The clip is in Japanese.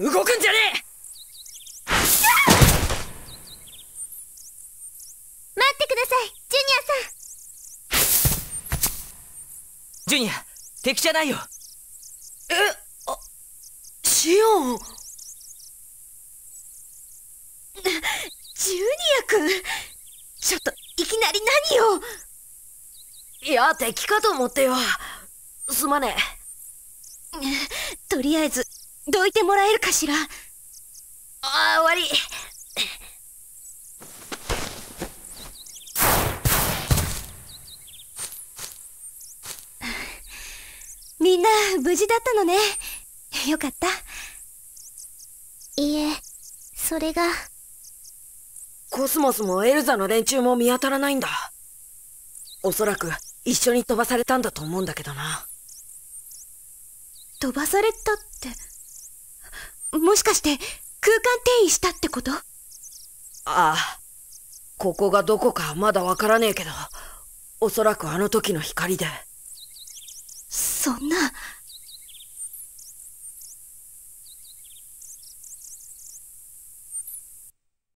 動くんじゃねえ待ってくださいジュニアさんジュニア敵じゃないよえあシオンジュニア君ちょっといきなり何をいや敵かと思ってよすまねえとりあえずどいてもらえるかしらああ、終わり。みんな、無事だったのね。よかった。いえ、それが。コスモスもエルザの連中も見当たらないんだ。おそらく、一緒に飛ばされたんだと思うんだけどな。飛ばされたって。もしかして空間転移したってことああ。ここがどこかまだわからねえけど、おそらくあの時の光で。そんな。